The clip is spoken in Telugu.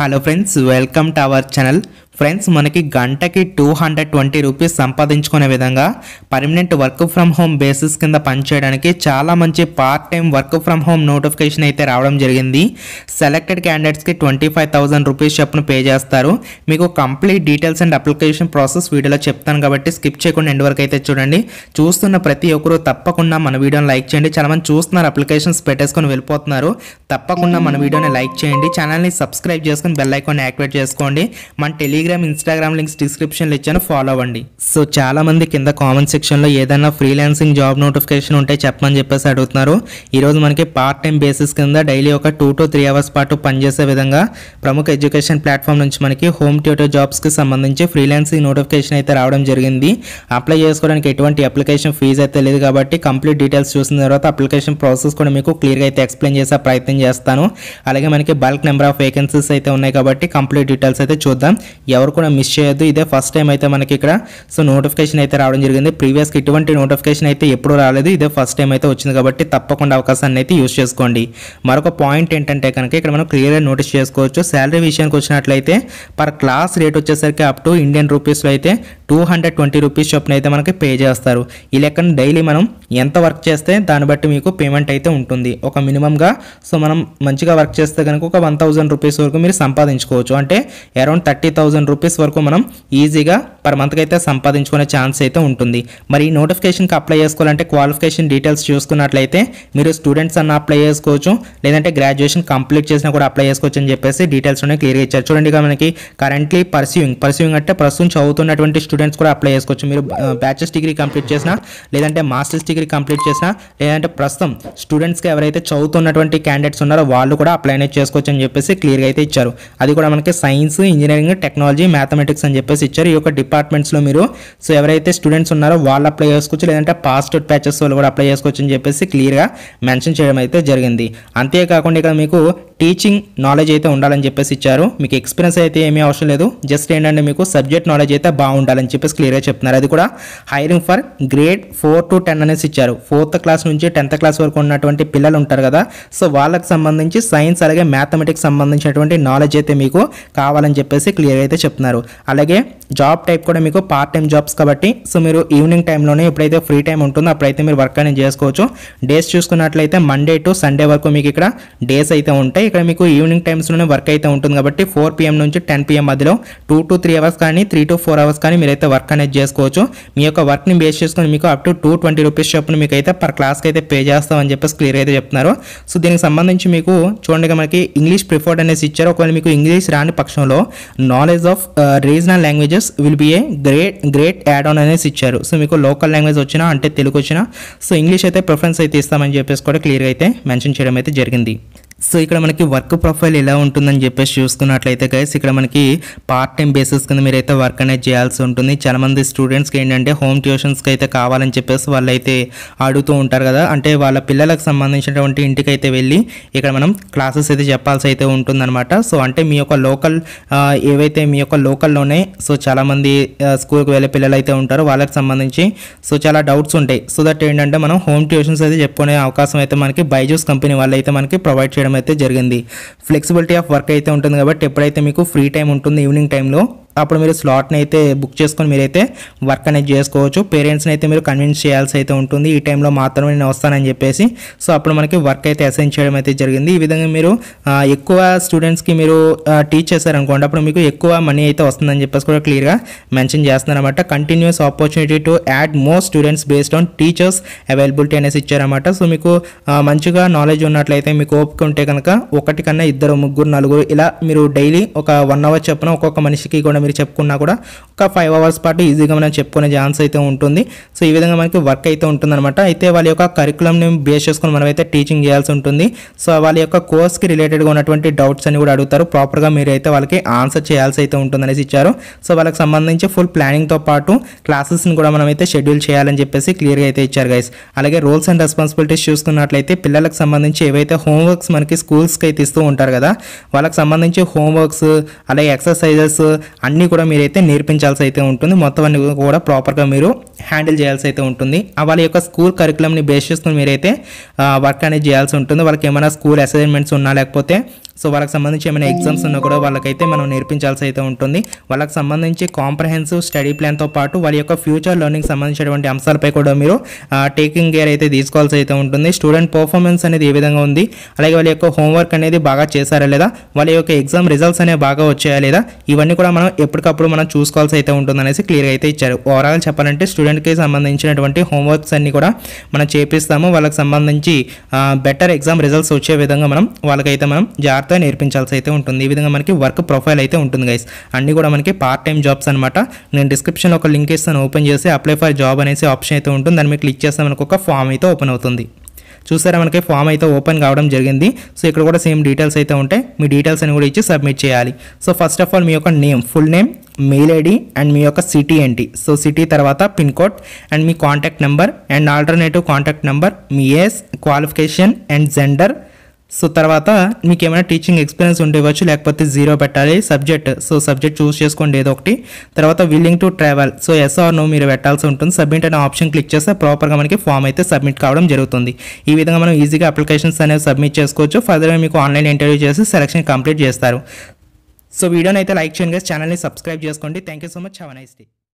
hello friends welcome to our channel friends మనకి గంటకి టూ హండ్రెడ్ ట్వంటీ రూపీస్ సంపాదించుకునే విధంగా permanent work from home basis కింద పనిచేయడానికి చాలా మంచి part time work from home notification అయితే రావడం జరిగింది సెలెక్టెడ్ క్యాండిడేట్స్కి ట్వంటీ ఫైవ్ థౌసండ్ రూపీస్ చెప్పును పే చేస్తారు మీకు complete details and application process వీడియోలో చెప్తాను కాబట్టి స్కిప్ చేయకుండా ఎండ్ వరకు అయితే చూడండి చూస్తున్న ప్రతి ఒక్కరూ తప్పకుండా మన వీడియోని లైక్ చేయండి చాలామంది చూస్తున్నారు అప్లికేషన్స్ పెట్టేసుకొని వెళ్ళిపోతున్నారు తప్పకుండా మన వీడియోని లైక్ చేయండి ఛానల్ని సబ్స్క్రైబ్ చేసుకుని కోసం బెల్ ఐకాన్ యాక్టివేట్ చేసుకోండి మన టెలిగ్రామ్ ఇన్స్టాగ్రామ్ లింక్స్ డిస్క్రిప్షన్లో ఇచ్చాను ఫాలో అవ్వండి సో చాలా మంది కింద కామెంట్ సెక్షన్లో ఏదైనా ఫ్రీలాన్సింగ్ జాబ్ నోటిఫికేషన్ ఉంటే చెప్పమని చెప్పేసి అడుగుతున్నారు ఈరోజు మనకి పార్ట్ టైం బేసిస్ కింద డైలీ ఒక టూ టు త్రీ అవర్స్ పాటు పనిచేసే విధంగా ప్రముఖ ఎడ్యుకేషన్ ప్లాట్ఫామ్ నుంచి మనకి హోమ్ ట్యూటర్ జాబ్స్కి సంబంధించి ఫ్రీలాన్సింగ్ నోటిఫికేషన్ అయితే రావడం జరిగింది అప్లై చేసుకోవడానికి ఎటువంటి అప్లికేషన్ ఫీజు అయితే లేదు కాబట్టి కంప్లీట్ డీటెయిల్స్ చూసిన తర్వాత అప్లికేషన్ ప్రాసెస్ కూడా మీకు క్లియర్గా అయితే ఎక్స్ప్లెయిన్ చేసే ప్రయత్నం చేస్తాను అలాగే మనకి బల్క్ నెంబర్ ఆఫ్ వేకెన్సీస్ అయితే ఉన్నాయి కాబట్టి కంప్లీట్ డీటెయిల్స్ అయితే చూద్దాం ఎవరు కూడా మిస్ చేయొద్దు ఇదే ఫస్ట్ టైం అయితే మనకి ఇక్కడ సో నోటిఫికేషన్ అయితే రావడం జరిగింది ప్రీవియస్కి ఇటువంటి నోటిఫికేషన్ అయితే ఎప్పుడూ రాలేదు ఇదే ఫస్ట్ టైం అయితే వచ్చింది కాబట్టి తప్పకుండా అవకాశాన్ని అయితే యూజ్ చేసుకోండి మరొక పాయింట్ ఏంటంటే కనుక ఇక్కడ మనం క్లియర్గా నోటీస్ చేసుకోవచ్చు శాలరీ విషయానికి వచ్చినట్లయితే పర్ క్లాస్ రేట్ వచ్చేసరికి అప్ టు ఇండియన్ రూపీస్లో అయితే టూ హండ్రెడ్ ట్వంటీ రూపీస్ చొప్పున అయితే మనకి పే చేస్తారు ఈ లెక్కన డైలీ మనం ఎంత వర్క్ చేస్తే దాన్ని బట్టి మీకు పేమెంట్ అయితే ఉంటుంది ఒక మినిమంగా సో మనం మంచిగా వర్క్ చేస్తే కనుక ఒక వన్ థౌజండ్ రూపీస్ వరకు మీరు సంపాదించుకోవచ్చు అంటే అరౌండ్ థర్టీ థౌజండ్ రూపీస్ వరకు మనం ఈజీగా పర్ మంత్కి అయితే సంపాదించుకునే ఛాన్స్ అయితే ఉంటుంది మరి నోటిఫికేషన్కి అప్లై చేసుకోవాలంటే క్వాలిఫికేషన్ డీటెయిల్స్ చూసుకున్నట్లయితే మీరు స్టూడెంట్స్ అన్న అప్లై చేసుకోవచ్చు లేదంటే గ్రాడ్యుయేషన్ కంప్లీట్ చేసినా కూడా అప్లై చేసుకోవచ్చు అని చెప్పేసి డీటెయిల్స్ ఉన్నాయి క్లియర్గా ఇచ్చారు చూడండి ఇక మనకి కరెంట్లీ పర్స్యూయింగ్ పర్స్యూయింగ్ అంటే ప్రస్తుతం చదువుతున్నటువంటి స్టూడెంట్స్ కూడా అప్లై చేసుకోవచ్చు మీరు బ్యాచెస్ డిగ్రీ కంప్లీట్ చేసినా లేదంటే మాస్టర్స్ డిగ్రీ కంప్లీట్ చేసినా లేదంటే ప్రస్తుతం స్టూడెంట్స్కి ఎవరైతే చదువుతున్నటువంటి క్యాండిడేట్స్ ఉన్నారో వాళ్ళు కూడా అప్లై అనేది చేసుకోవచ్చు అని చెప్పేసి క్లియర్గా అయితే ఇచ్చారు అది కూడా మనకి సైన్స్ ఇంజనీరింగ్ టెక్నాలజీ మ్యాథమెటిక్స్ అని చెప్పేసి ఇచ్చారు ఈ యొక్క డిపార్ట్మెంట్స్లో మీరు సో ఎవరైతే స్టూడెంట్స్ ఉన్నారో వాళ్ళు అప్లై చేసుకోవచ్చు లేదంటే పాస్ట్ ప్యాచెస్ వాళ్ళు కూడా అప్లై చేసుకోవచ్చు అని చెప్పేసి క్లియర్గా మెన్షన్ చేయడం అయితే జరిగింది అంతేకాకుండా ఇక్కడ మీకు టీచింగ్ నాలెడ్జ్ అయితే ఉండాలని చెప్పేసి ఇచ్చారు మీకు ఎక్స్పీరియన్స్ అయితే ఏమీ అవసరం లేదు జస్ట్ ఏంటంటే మీకు సబ్జెక్ట్ నాలెడ్జ్ అయితే బాగుండాలని చెప్పేసి క్లియర్గా చెప్తున్నారు అది కూడా hiring for grade four to ten అనేసి ఇచ్చారు ఫోర్త్ క్లాస్ నుంచి టెన్త్ క్లాస్ వరకు ఉన్నటువంటి పిల్లలు ఉంటారు కదా సో వాళ్ళకి సంబంధించి సైన్స్ అలాగే మ్యాథమెటిక్స్ సంబంధించినటువంటి నాలెడ్జ్ అయితే మీకు కావాలని చెప్పేసి క్లియర్ అయితే చెప్తున్నారు అలాగే జాబ్ టైప్ కూడా మీకు పార్ట్ టైం జాబ్స్ కాబట్టి సో మీరు ఈవినింగ్ టైంలోనే ఎప్పుడైతే ఫ్రీ టైం ఉంటుందో అప్పుడైతే మీరు వర్క్ అనేది చేసుకోవచ్చు డేస్ చూసుకున్నట్లయితే మండే టు సండే వరకు మీకు ఇక్కడ డేస్ అయితే ఉంటాయి ఇక్కడ మీకు ఈవినింగ్ టైమ్స్లోనే వర్క్ అయితే ఉంటుంది కాబట్టి ఫోర్ పిఎం నుంచి టెన్ పిఎం మధ్యలో టూ టు త్రీ అవర్స్ కానీ త్రీ టు ఫోర్ అవర్స్ కానీ మీరైతే వర్క్ అనేది చేసుకోవచ్చు మీ యొక్క వర్క్ని బేస్ చేసుకుని మీకు up to two twenty rupees చొప్పున మీకు అయితే పర్ క్లాస్కి అయితే పే చేస్తామని చెప్పేసి క్లియర్ అయితే చెప్తున్నారు సో దీనికి సంబంధించి మీకు చూడండి మనకి ఇంగ్లీష్ ప్రిఫర్డ్ అనేసి ఇచ్చారు ఒకవేళ మీకు ఇంగ్లీష్ రాని పక్షంలో knowledge of regional languages will be a great great add on అనేసి ఇచ్చారు సో మీకు లోకల్ లాంగ్వేజ్ వచ్చినా అంటే తెలుగు వచ్చినా సో ఇంగ్లీష్ అయితే ప్రిఫరెన్స్ అయితే ఇస్తామని చెప్పేసి కూడా క్లియర్గా అయితే మెన్షన్ చేయడం అయితే జరిగింది సో ఇక్కడ మనకి వర్క్ ప్రొఫైల్ ఎలా ఉంటుందని చెప్పేసి చూసుకున్నట్లయితే గైస్ ఇక్కడ మనకి పార్ట్ టైం బేసిస్ కింద మీరైతే వర్క్ అనేది చేయాల్సి ఉంటుంది చాలామంది స్టూడెంట్స్కి ఏంటంటే హోమ్ ట్యూషన్స్కి అయితే కావాలని చెప్పేసి వాళ్ళైతే అడుగుతూ ఉంటారు కదా అంటే వాళ్ళ పిల్లలకు సంబంధించినటువంటి ఇంటికి అయితే వెళ్ళి ఇక్కడ మనం క్లాసెస్ అయితే చెప్పాల్సి అయితే ఉంటుందన్నమాట సో అంటే మీ యొక్క లోకల్ ఏవైతే మీ యొక్క లోకల్లోనే సో చాలామంది స్కూల్కి వెళ్ళే పిల్లలు అయితే ఉంటారో వాళ్ళకి సంబంధించి సో చాలా డౌట్స్ ఉంటాయి సో దట్ ఏంటంటే మనం హోమ్ ట్యూషన్స్ అయితే చెప్పుకునే అవకాశం అయితే మనకి బైజూస్ కంపెనీ వాళ్ళు అయితే మనకి ప్రొవైడ్ చేయడం చేయడం అయితే జరిగింది ఫ్లెక్సిబిలిటీ ఆఫ్ వర్క్ అయితే ఉంటుంది కాబట్టి ఎప్పుడైతే మీకు ఫ్రీ టైం ఉంటుంది ఈవినింగ్ టైంలో అప్పుడు మీరు స్లాట్ని అయితే బుక్ చేసుకొని మీరైతే వర్క్ అనేది చేసుకోవచ్చు పేరెంట్స్ని అయితే మీరు కన్విన్స్ చేయాల్సి అయితే ఉంటుంది ఈ టైంలో మాత్రమే నేను వస్తానని చెప్పేసి సో అప్పుడు మనకి వర్క్ అయితే అసైన్ చేయడం అయితే జరిగింది ఈ విధంగా మీరు ఎక్కువ స్టూడెంట్స్కి మీరు టీచ్ చేశారనుకోండి అప్పుడు మీకు ఎక్కువ మనీ అయితే వస్తుందని చెప్పేసి కూడా క్లియర్గా మెన్షన్ చేస్తున్నారన్నమాట continuous opportunity to add more students based on teachers availability అనేసి ఇచ్చారన్నమాట సో మీకు మంచిగా నాలెడ్జ్ ఉన్నట్లయితే మీకు ఓపిక ఉంటే కనుక ఒకటి కన్నా ఇద్దరు ముగ్గురు నలుగురు ఇలా మీరు డైలీ ఒక వన్ అవర్ చెప్పిన ఒక్కొక్క మనిషికి కూడా మీరు చెప్పుకున్నా కూడా ఒక ఫైవ్ అవర్స్ పాటు ఈజీగా మనం చెప్పుకునే ఛాన్స్ అయితే ఉంటుంది సో ఈ విధంగా మనకి వర్క్ అయితే ఉంటుందన్నమాట అయితే వాళ్ళ యొక్క కరికులంని బేస్ చేసుకుని మనమైతే టీచింగ్ చేయాల్సి ఉంటుంది సో వాళ్ళ యొక్క కోర్స్కి రిలేటెడ్గా ఉన్నటువంటి డౌట్స్ అని కూడా అడుగుతారు ప్రాపర్గా మీరు అయితే వాళ్ళకి ఆన్సర్ చేయాల్సి అయితే ఉంటుందనేసి ఇచ్చారు సో వాళ్ళకి సంబంధించి ఫుల్ ప్లానింగ్తో పాటు క్లాసెస్ని కూడా మనమైతే షెడ్యూల్ చేయాలని చెప్పేసి క్లియర్గా అయితే ఇచ్చారు గైస్ అలాగే రూల్స్ అండ్ రెస్పాన్సిబిలిటీస్ చూసుకున్నట్లయితే పిల్లలకు సంబంధించి ఏవైతే హోంవర్క్స్ మనకి స్కూల్స్కి అయితే ఇస్తూ ఉంటారు కదా వాళ్ళకి సంబంధించి హోంవర్క్స్ అలాగే ఎక్సర్సైజెస్ అన్ని అన్నీ కూడా మీరైతే నేర్పించాల్సి అయితే ఉంటుంది మొత్తం అన్ని కూడా ప్రాపర్గా మీరు హ్యాండిల్ చేయాల్సి అయితే ఉంటుంది వాళ్ళ యొక్క స్కూల్ కరికులంని బేస్ చేసుకుని మీరైతే వర్క్ అనేది చేయాల్సి ఉంటుంది వాళ్ళకి ఏమైనా స్కూల్ అసైన్మెంట్స్ ఉన్నా లేకపోతే సో వాళ్ళకి సంబంధించి ఏమైనా ఎగ్జామ్స్ ఉన్నా కూడా వాళ్ళకైతే మనం నేర్పించాల్సి అయితే ఉంటుంది వాళ్ళకి సంబంధించి కాంప్రహెన్సివ్ స్టడీ ప్లాన్తో పాటు వాళ్ళ యొక్క ఫ్యూచర్ లెర్నింగ్ సంబంధించినటువంటి అంశాలపై కూడా మీరు టేకింగ్ కేర్ అయితే తీసుకోవాల్సి అయితే ఉంటుంది స్టూడెంట్ పర్ఫార్మెన్స్ అనేది ఏ విధంగా ఉంది అలాగే వాళ్ళ యొక్క హోంవర్క్ అనేది బాగా చేశారా లేదా వాళ్ళ యొక్క ఎగ్జామ్ రిజల్ట్స్ అనేవి బాగా వచ్చాయా లేదా ఇవన్నీ కూడా మనం ఎప్పటికప్పుడు మనం చూసుకోవాల్సి అయితే ఉంటుంది అనేసి క్లియర్గా అయితే ఇచ్చారు ఓవరాల్ చెప్పాలంటే స్టూడెంట్కి సంబంధించినటువంటి హోంవర్క్స్ అన్నీ కూడా మనం చేపిస్తాము వాళ్ళకి సంబంధించి బెటర్ ఎగ్జామ్ రిజల్ట్స్ వచ్చే విధంగా మనం వాళ్ళకైతే మనం జాగ్రత్త మ్యాథ్తో నేర్పించాల్సి అయితే ఉంటుంది ఈ విధంగా మనకి వర్క్ ప్రొఫైల్ అయితే ఉంటుంది గైస్ అన్నీ కూడా మనకి పార్ట్ టైం జాబ్స్ అనమాట నేను డిస్క్రిప్షన్లో ఒక లింక్ ఇస్తాను ఓపెన్ చేసి అప్లై ఫర్ జాబ్ అనేసి ఆప్షన్ అయితే ఉంటుంది దాన్ని క్లిక్ చేస్తే మనకు ఒక ఫామ్ అయితే ఓపెన్ అవుతుంది చూసారా మనకి ఫామ్ అయితే ఓపెన్ కావడం జరిగింది సో ఇక్కడ కూడా సేమ్ డీటెయిల్స్ అయితే ఉంటాయి మీ డీటెయిల్స్ అని కూడా ఇచ్చి సబ్మిట్ చేయాలి సో ఫస్ట్ ఆఫ్ ఆల్ మీ యొక్క name full name mail ID and మీ యొక్క సిటీ ఏంటి సో సిటీ తర్వాత పిన్ కోడ్ అండ్ మీ contact number and alternative contact number మీ age qualification and gender so తర్వాత మీకు ఏమైనా టీచింగ్ ఎక్స్పీరియన్స్ ఉండేవచ్చు లేకపోతే జీరో పెట్టాలి సబ్జెక్ట్ సో సబ్జెక్ట్ చూస్ చేసుకోండి ఏదో ఒకటి తర్వాత willing to travel so yes or no మీరు పెట్టాల్సి ఉంటుంది సబ్మిట్ అనే ఆప్షన్ క్లిక్ చేస్తే ప్రాపర్గా మనకి ఫామ్ అయితే సబ్మిట్ కావడం జరుగుతుంది ఈ విధంగా మనం ఈజీగా అప్లికేషన్స్ అనేవి సబ్మిట్ చేసుకోవచ్చు ఫర్దర్గా మీకు ఆన్లైన్ ఇంటర్వ్యూ చేసి సెలక్షన్ కంప్లీట్ చేస్తారు సో వీడియోని అయితే లైక్ చేయండి ఛానల్ని సబ్స్క్రైబ్ చేసుకోండి thank you so much have nice day